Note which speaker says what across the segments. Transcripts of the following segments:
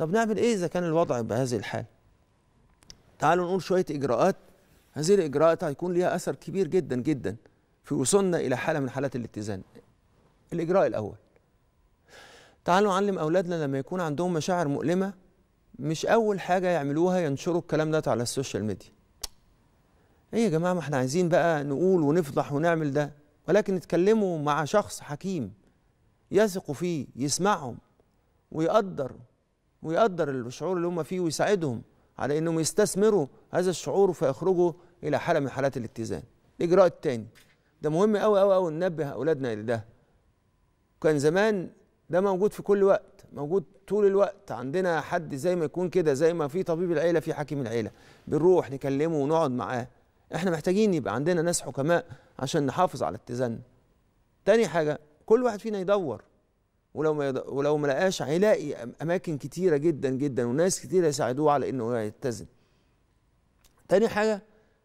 Speaker 1: طب نعمل ايه اذا كان الوضع بهذه الحال تعالوا نقول شويه اجراءات هذه الاجراءات هيكون ليها اثر كبير جدا جدا في وصولنا الى حاله من حالات الاتزان الاجراء الاول تعالوا نعلم اولادنا لما يكون عندهم مشاعر مؤلمه مش اول حاجه يعملوها ينشروا الكلام ده على السوشيال ميديا ايه يا جماعه ما احنا عايزين بقى نقول ونفضح ونعمل ده ولكن اتكلموا مع شخص حكيم يثقوا فيه يسمعهم ويقدر ويقدر الشعور اللي هم فيه ويساعدهم على انهم يستثمروا هذا الشعور فيخرجوا الى حاله من حالات الاتزان الاجراء الثاني ده مهم قوي قوي قوي ننبه اولادنا لده كان زمان ده موجود في كل وقت موجود طول الوقت عندنا حد زي ما يكون كده زي ما في طبيب العيله في حكيم العيله بنروح نكلمه ونقعد معاه احنا محتاجين يبقى عندنا ناس حكماء عشان نحافظ على اتزاننا تاني حاجه كل واحد فينا يدور ولو ما ولو ما لقاش هيلاقي اماكن كتيره جدا جدا وناس كتيره يساعدوه على انه يتزن تاني حاجه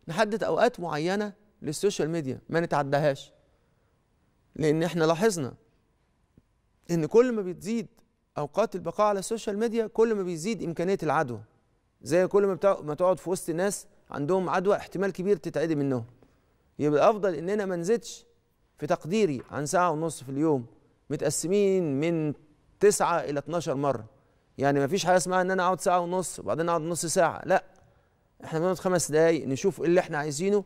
Speaker 1: نحدد اوقات معينه للسوشيال ميديا ما نتعدهاش لان احنا لاحظنا ان كل ما بتزيد اوقات البقاء على السوشيال ميديا كل ما بيزيد امكانيه العدوى زي كل ما بتاع ما تقعد في وسط ناس عندهم عدوى احتمال كبير تتعدي منهم يبقى الافضل اننا ما نزيدش في تقديري عن ساعه ونص في اليوم متقسمين من 9 الى 12 مره يعني مفيش حاجه اسمها ان انا اقعد ساعه ونص وبعدين اقعد نص ساعه لا احنا بنقعد خمس دقايق نشوف إيه اللي احنا عايزينه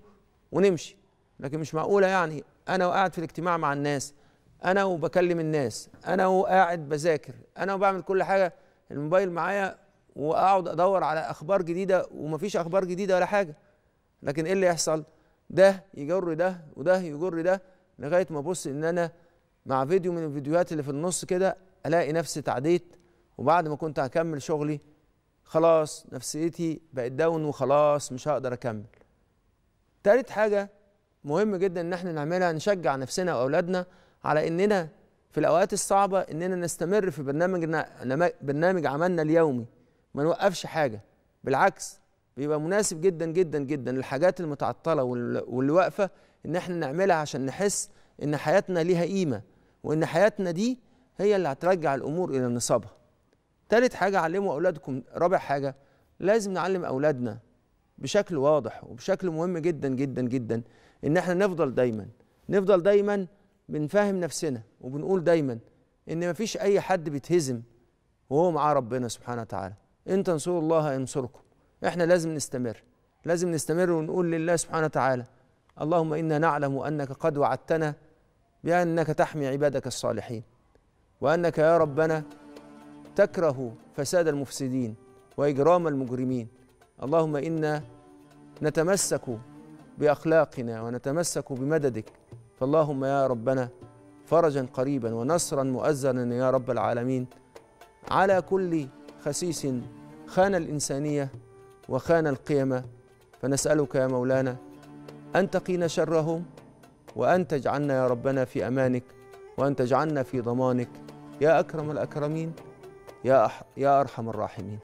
Speaker 1: ونمشي لكن مش معقوله يعني انا وقاعد في الاجتماع مع الناس انا وبكلم الناس انا وقاعد بذاكر انا وبعمل كل حاجه الموبايل معايا واقعد ادور على اخبار جديده ومفيش اخبار جديده ولا حاجه لكن ايه اللي يحصل ده يجر ده وده يجر ده لغايه ما ابص ان انا مع فيديو من الفيديوهات اللي في النص كده الاقي نفسي تعديت وبعد ما كنت هكمل شغلي خلاص نفسيتي بقت داون وخلاص مش هقدر اكمل تالت حاجه مهم جدا ان احنا نعملها نشجع نفسنا واولادنا على اننا في الاوقات الصعبه اننا نستمر في برنامجنا برنامج عملنا اليومي ما نوقفش حاجه بالعكس بيبقى مناسب جدا جدا جدا للحاجات المتعطله واللي واقفه ان احنا نعملها عشان نحس ان حياتنا ليها قيمه وان حياتنا دي هي اللي هترجع الامور الى نصابها ثالث حاجه علموا اولادكم رابع حاجه لازم نعلم اولادنا بشكل واضح وبشكل مهم جدا جدا جدا ان احنا نفضل دايما نفضل دايما بنفهم نفسنا وبنقول دايما ان مفيش اي حد بيتهزم وهو معاه ربنا سبحانه وتعالى ان تنصروا الله ينصركم احنا لازم نستمر لازم نستمر ونقول لله سبحانه وتعالى اللهم انا نعلم انك قد وعدتنا بأنك تحمي عبادك الصالحين وأنك يا ربنا تكره فساد المفسدين وإجرام المجرمين اللهم إنا نتمسك بأخلاقنا ونتمسك بمددك فاللهم يا ربنا فرجا قريبا ونصرا مؤزرا يا رب العالمين على كل خسيس خان الإنسانية وخان القيمة فنسألك يا مولانا أن تقينا شرهم وأن تجعلنا يا ربنا في أمانك وأن تجعلنا في ضمانك يا أكرم الأكرمين يا, أح يا أرحم الراحمين